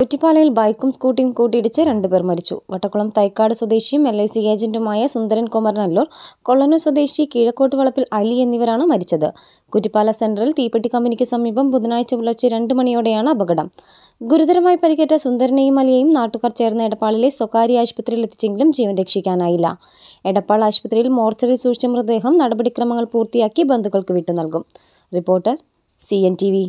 കുറ്റിപ്പാലയിൽ ബൈക്കും സ്കൂട്ടിയും കൂട്ടിയിടിച്ച് രണ്ടുപേർ മരിച്ചു വട്ടക്കുളം തൈക്കാട് സ്വദേശിയും എൽ ഐ സി ഏജന്റുമായ സുന്ദരൻ കുമാർ നല്ലൂർ കൊള്ളനൂർ സ്വദേശി കീഴക്കോട്ട് വളപ്പിൽ അലി എന്നിവരാണ് മരിച്ചത് കുറ്റിപ്പാല സെൻട്രൽ തീപ്പെട്ടി കമ്പനിക്ക് സമീപം ബുധനാഴ്ച പുലർച്ചെ രണ്ട് മണിയോടെയാണ് അപകടം ഗുരുതരമായി പരിക്കേറ്റ സുന്ദരനെയും അലിയെയും നാട്ടുകാർ ചേർന്ന എടപ്പാളിലെ സ്വകാര്യ ആശുപത്രിയിൽ എത്തിച്ചെങ്കിലും ജീവൻ രക്ഷിക്കാനായില്ല എടപ്പാൾ ആശുപത്രിയിൽ മോർച്ചറി സൂക്ഷിച്ച മൃതദേഹം നടപടിക്രമങ്ങൾ പൂർത്തിയാക്കി ബന്ധുക്കൾക്ക് വിട്ടു നൽകും reporter C N T V